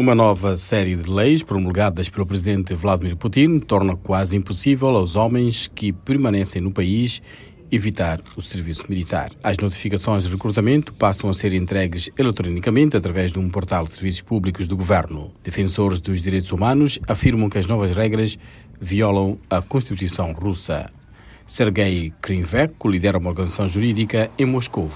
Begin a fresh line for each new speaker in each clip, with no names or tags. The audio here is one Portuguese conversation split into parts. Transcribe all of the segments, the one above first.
Uma nova série de leis promulgadas pelo presidente Vladimir Putin torna quase impossível aos homens que permanecem no país evitar o serviço militar. As notificações de recrutamento passam a ser entregues eletronicamente através de um portal de serviços públicos do governo. Defensores dos direitos humanos afirmam que as novas regras violam a Constituição russa. Sergei Krinvek lidera uma organização jurídica em Moscou.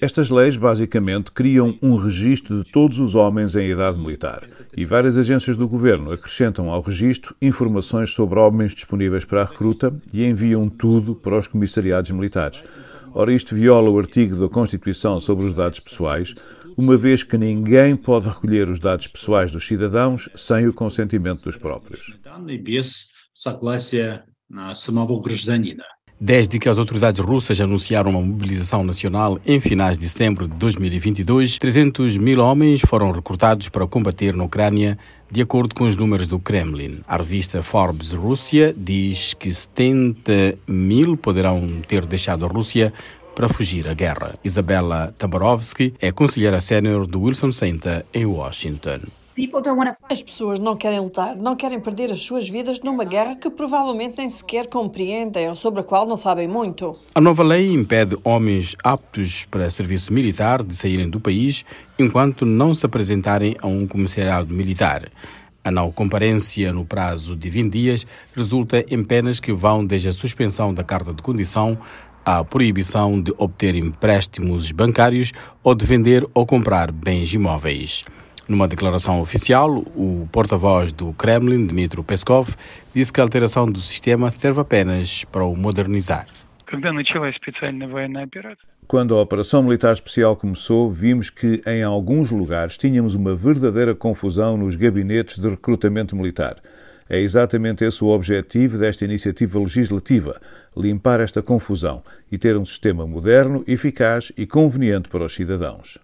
Estas leis basicamente criam um registro de todos os homens em idade militar e várias agências do governo acrescentam ao registro informações sobre homens disponíveis para a recruta e enviam tudo para os comissariados militares. Ora, isto viola o artigo da Constituição sobre os dados pessoais, uma vez que ninguém pode recolher os dados pessoais dos cidadãos sem o consentimento dos próprios.
Desde que as autoridades russas anunciaram uma mobilização nacional em finais de setembro de 2022, 300 mil homens foram recrutados para combater na Ucrânia, de acordo com os números do Kremlin. A revista Forbes Rússia diz que 70 mil poderão ter deixado a Rússia para fugir à guerra. Isabela Tabarovsky é conselheira sénior do Wilson Center em Washington.
As pessoas não querem lutar, não querem perder as suas vidas numa guerra que provavelmente nem sequer compreendem ou sobre a qual não sabem muito.
A nova lei impede homens aptos para serviço militar de saírem do país enquanto não se apresentarem a um comissariado militar. A não comparência no prazo de 20 dias resulta em penas que vão desde a suspensão da carta de condição à proibição de obter empréstimos bancários ou de vender ou comprar bens imóveis. Numa declaração oficial, o porta-voz do Kremlin, Dmitry Peskov, disse que a alteração do sistema serve apenas para o
modernizar. Quando a operação militar especial começou, vimos que em alguns lugares tínhamos uma verdadeira confusão nos gabinetes de recrutamento militar. É exatamente esse o objetivo desta iniciativa legislativa: limpar esta confusão e ter um sistema moderno, eficaz e conveniente para os cidadãos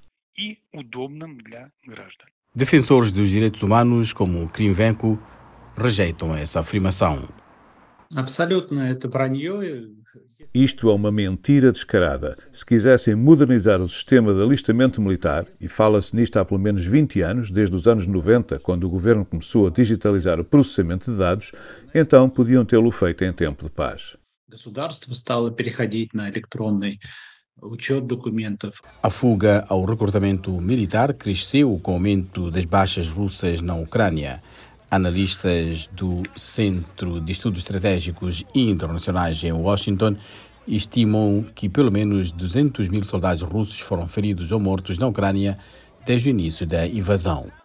удобным для граждан.
Defensores dos direitos humanos, como Krimvenko, rejeitam essa afirmação.
Isto é uma mentira descarada. Se quisessem modernizar o sistema de alistamento militar, e fala-se nisto há pelo menos 20 anos, desde os anos 90, quando o governo começou a digitalizar o processamento de dados, então podiam tê-lo feito em tempo de paz. O
a
a fuga
ao recrutamento militar cresceu com o aumento das baixas russas na Ucrânia. Analistas do Centro de Estudos Estratégicos Internacionais em Washington estimam que pelo menos 200 mil soldados russos foram feridos ou mortos
na Ucrânia desde o início da invasão.